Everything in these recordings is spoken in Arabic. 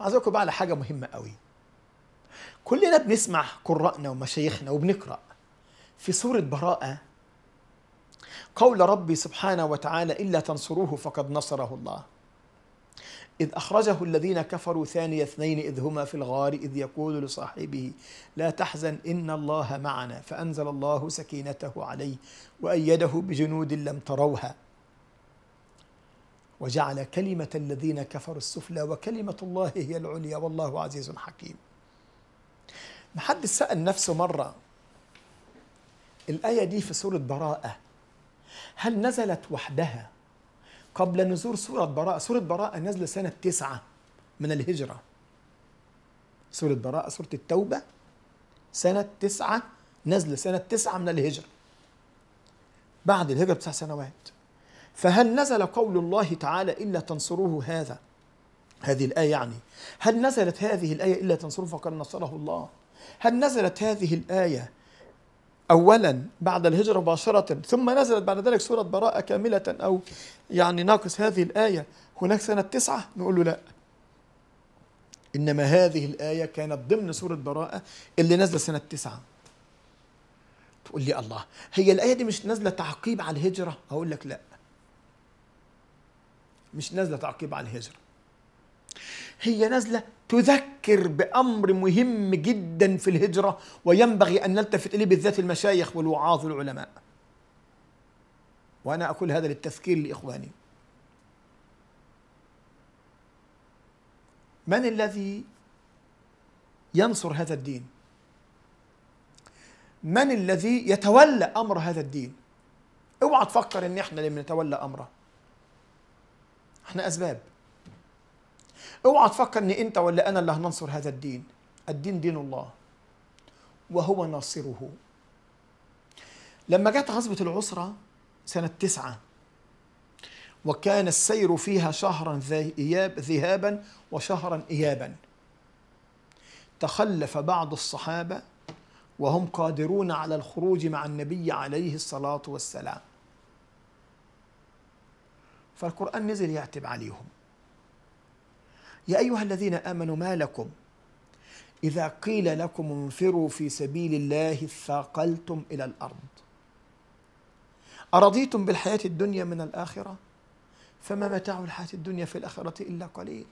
عايزكم بقى على حاجه مهمه قوي كلنا بنسمع قرائنا ومشايخنا وبنقرا في سوره براءه قول ربي سبحانه وتعالى الا تنصروه فقد نصره الله إذ أخرجه الذين كفروا ثاني اثنين إذ هما في الغار إذ يقول لصاحبه لا تحزن إن الله معنا فأنزل الله سكينته عليه وأيده بجنود لم تروها وجعل كلمة الذين كفروا السفلى وكلمة الله هي العليا والله عزيز حكيم محد سأل نفسه مرة الآية دي في سورة براءة هل نزلت وحدها قبل نزول سورة براءة سورة براءة نزل سنة تسعة من الهجرة سورة براءة سورة التوبة سنة تسعة نزل سنة تسعة من الهجرة بعد الهجرة بتسع سنوات فهل نزل قول الله تعالى إلا تنصروه هذا هذه الآية يعني هل نزلت هذه الآية إلا تنصروه فقد نصره الله هل نزلت هذه الآية أولا بعد الهجرة مباشرة ثم نزلت بعد ذلك سورة براءة كاملة أو يعني ناقص هذه الآية هناك سنة تسعة نقول له لا إنما هذه الآية كانت ضمن سورة براءة اللي نازلة سنة تسعة تقول لي الله هي الآية دي مش نازلة تعقيب على الهجرة أقول لك لا مش نازله تعقيب على الهجره هي نازله تذكر بامر مهم جدا في الهجره وينبغي ان نلتفت اليه بالذات المشايخ والوعاظ والعلماء وانا اقول هذا للتذكير لاخواني من الذي ينصر هذا الدين من الذي يتولى امر هذا الدين اوعى تفكر ان احنا اللي بنتولى امره احنا اسباب اوعى تفكر ان انت ولا انا اللي هننصر هذا الدين الدين دين الله وهو ناصره لما جت غزوة العسرة سنة تسعة وكان السير فيها شهرا ذهابا وشهرا إيابا تخلف بعض الصحابة وهم قادرون على الخروج مع النبي عليه الصلاة والسلام فالقرآن نزل يعتب عليهم يا أيها الذين آمنوا ما لكم إذا قيل لكم انفروا في سبيل الله ثاقلتم إلى الأرض أرضيتم بالحياة الدنيا من الآخرة فما متاع الحياة الدنيا في الآخرة إلا قليل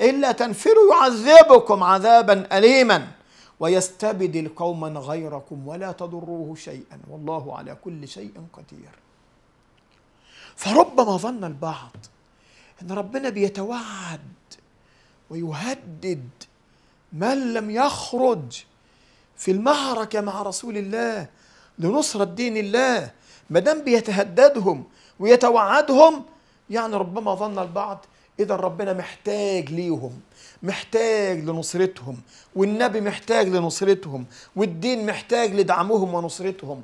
إلا تنفروا يعذبكم عذابا أليما ويستبدل قوما غيركم ولا تضروه شيئا والله على كل شيء قدير فربما ظن البعض ان ربنا بيتوعد ويهدد من لم يخرج في المعركه مع رسول الله لنصره دين الله ما دام بيتهددهم ويتوعدهم يعني ربما ظن البعض اذا ربنا محتاج ليهم محتاج لنصرتهم والنبي محتاج لنصرتهم والدين محتاج لدعمهم ونصرتهم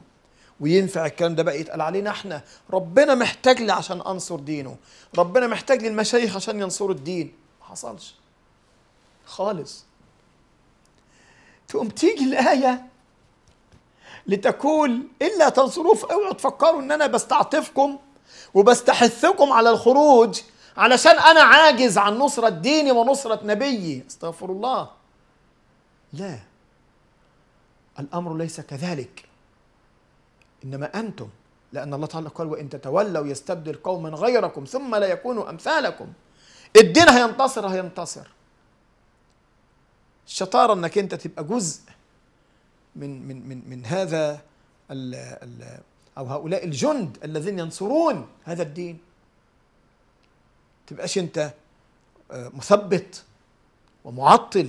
وينفع الكلام ده بقى يتقال علينا احنا ربنا محتاج لي عشان انصر دينه ربنا محتاج لي المشايخ عشان ينصروا الدين ما حصلش خالص تقوم تيجي الايه لتقول الا تنصروه اوعوا تفكروا ان انا بستعطفكم وبستحثكم على الخروج علشان انا عاجز عن نصرة ديني ونصرة نبيي استغفر الله لا الامر ليس كذلك إنما أنتم لأن الله تعالى قال وإن تتولوا يستبدل قوما غيركم ثم لا يكونوا أمثالكم الدين هينتصر هينتصر الشطارة إنك أنت تبقى جزء من من من من هذا الـ الـ أو هؤلاء الجند الذين ينصرون هذا الدين تبقاش أنت آه، مثبت ومعطل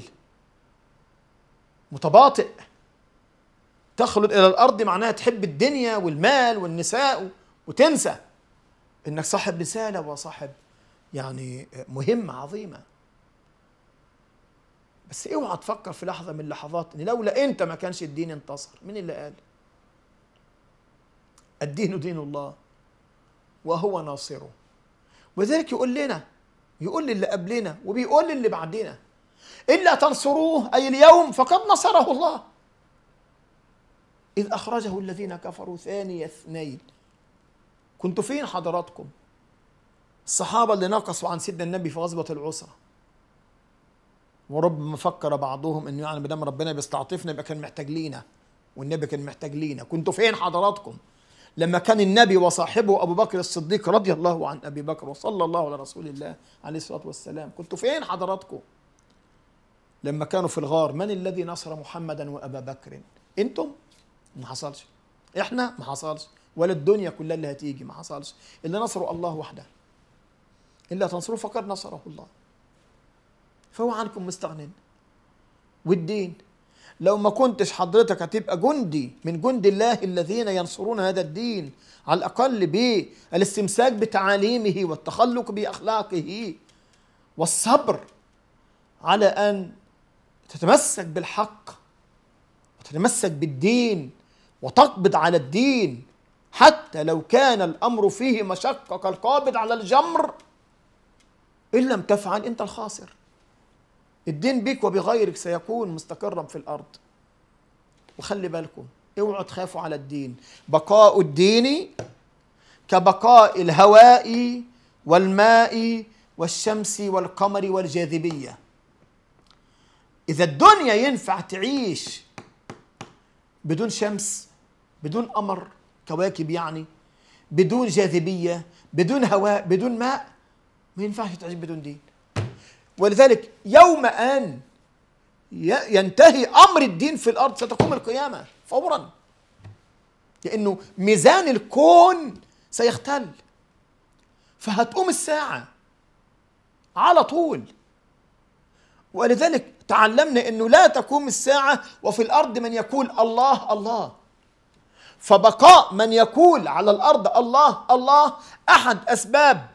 متباطئ تخلد إلى الأرض معناها تحب الدنيا والمال والنساء وتنسى إنك صاحب رسالة وصاحب يعني مهمة عظيمة بس اوعى تفكر في لحظة من اللحظات إن لولا أنت ما كانش الدين انتصر مين اللي قال؟ الدين دين الله وهو ناصره وذلك يقول لنا يقول للي قبلنا وبيقول للي بعدنا إلا تنصروه أي اليوم فقد نصره الله إذ أخرجه الذين كفروا ثاني اثنين كنتوا فين حضراتكم الصحابة اللي نقصوا عن سيدنا النبي في غزوة العسرة وربما فكر بعضهم انه يعني مدام ربنا بيستعطفنا يبقى كان محتاج لينا والنبي كان محتاج لينا كنتوا فين حضراتكم لما كان النبي وصاحبه ابو بكر الصديق رضي الله عن ابي بكر وصلى الله على رسول الله عليه الصلاه والسلام كنتوا فين حضراتكم لما كانوا في الغار من الذي نصر محمدا وابا بكر انتم ما حصلش احنا ما حصلش ولا الدنيا كلها اللي هتيجي ما حصلش اللي نصره الله وحده الا تنصروه فقد نصره الله فهو عنكم مستغنين والدين لو ما كنتش حضرتك هتبقى جندي من جند الله الذين ينصرون هذا الدين على الأقل بالاستمساك بتعاليمه والتخلق بأخلاقه والصبر على أن تتمسك بالحق وتتمسك بالدين وتقبض على الدين حتى لو كان الأمر فيه مشقة كالقابض على الجمر إن لم تفعل أنت الخاسر الدين بيك وبغيرك سيكون مستقرا في الأرض وخلي بالكم اوعوا تخافوا على الدين بقاء الدين كبقاء الهواء والماء والشمس والقمر والجاذبية إذا الدنيا ينفع تعيش بدون شمس بدون قمر كواكب يعني بدون جاذبيه بدون هواء بدون ماء ما ينفعش تعيش بدون دين ولذلك يوم ان ينتهي امر الدين في الارض ستقوم القيامه فورا لانه ميزان الكون سيختل فهتقوم الساعه على طول ولذلك تعلمنا انه لا تقوم الساعه وفي الارض من يقول الله الله فبقاء من يقول على الارض الله الله احد اسباب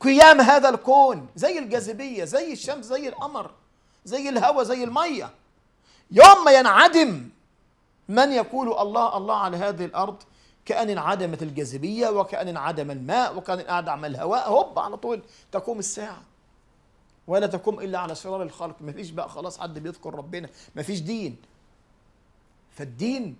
قيام هذا الكون زي الجاذبيه زي الشمس زي القمر زي الهواء زي الميه يوم ما ينعدم من يقول الله الله على هذه الارض كأن انعدمت الجاذبية وكأن انعدم الماء وكأن انعدم الهواء هوب على طول تقوم الساعة ولا تقوم إلا على شرار الخلق مفيش بقى خلاص حد بيذكر ربنا مفيش دين فالدين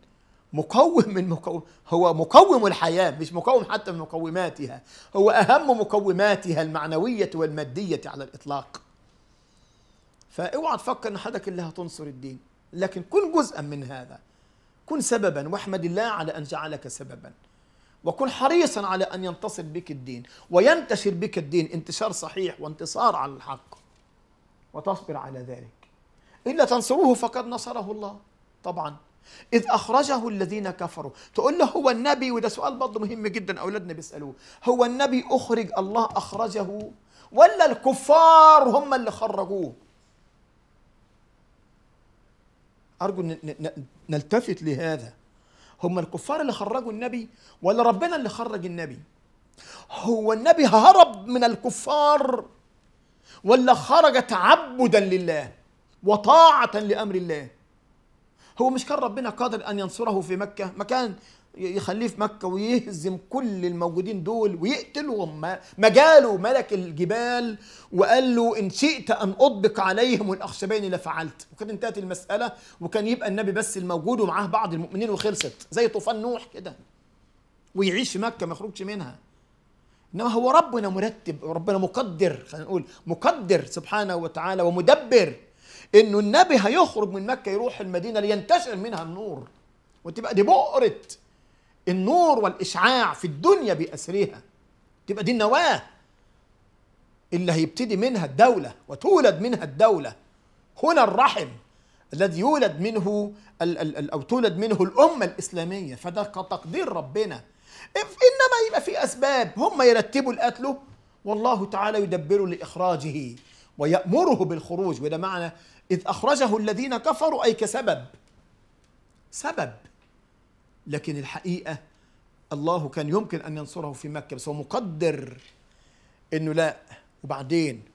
مقوم من مقوم هو مقوم الحياة مش مقوم حتى من مقوماتها هو أهم مقوماتها المعنوية والمادية على الإطلاق فاوعى تفكر ان حضرتك اللي هتنصر الدين لكن كن جزءا من هذا كن سببا واحمد الله على ان جعلك سببا وكن حريصا على ان ينتصر بك الدين وينتشر بك الدين انتشار صحيح وانتصار على الحق وتصبر على ذلك الا تنصروه فقد نصره الله طبعا إذ أخرجه الذين كفروا تقول له هو النبي وده سؤال برضه مهم جدا أولادنا بيسألوه هو النبي أخرج الله أخرجه ولا الكفار هم اللي خرجوه أرجو نلتفت لهذا هم الكفار اللي خرجوا النبي ولا ربنا اللي خرج النبي هو النبي هرب من الكفار ولا خرج تعبدا لله وطاعة لأمر الله هو مش كان ربنا قادر أن ينصره في مكة ما كان يخليه في مكة ويهزم كل الموجودين دول ويقتلهم ما جاله ملك الجبال وقال له إن شئت أن أطبق عليهم الأخشبين لفعلت وكانت انتهت المسألة وكان يبقى النبي بس الموجود ومعاه بعض المؤمنين وخلصت زي طوفان نوح كده ويعيش في مكة ما يخرجش منها انما هو ربنا مرتب ربنا مقدر خلينا نقول مقدر سبحانه وتعالى ومدبر انه النبي هيخرج من مكه يروح المدينه لينتشر منها النور وتبقى دي بؤره النور والاشعاع في الدنيا باسرها تبقى دي النواه اللي هيبتدي منها الدوله وتولد منها الدوله هنا الرحم الذي يولد منه الـ الـ او تولد منه الامه الاسلاميه فده كتقدير ربنا انما يبقى في اسباب هم يرتبوا القتل والله تعالى يدبر لاخراجه ويأمره بالخروج وده معنى إذ أخرجه الذين كفروا أي كسبب سبب لكن الحقيقة الله كان يمكن أن ينصره في مكة بس هو مقدر إنه لا وبعدين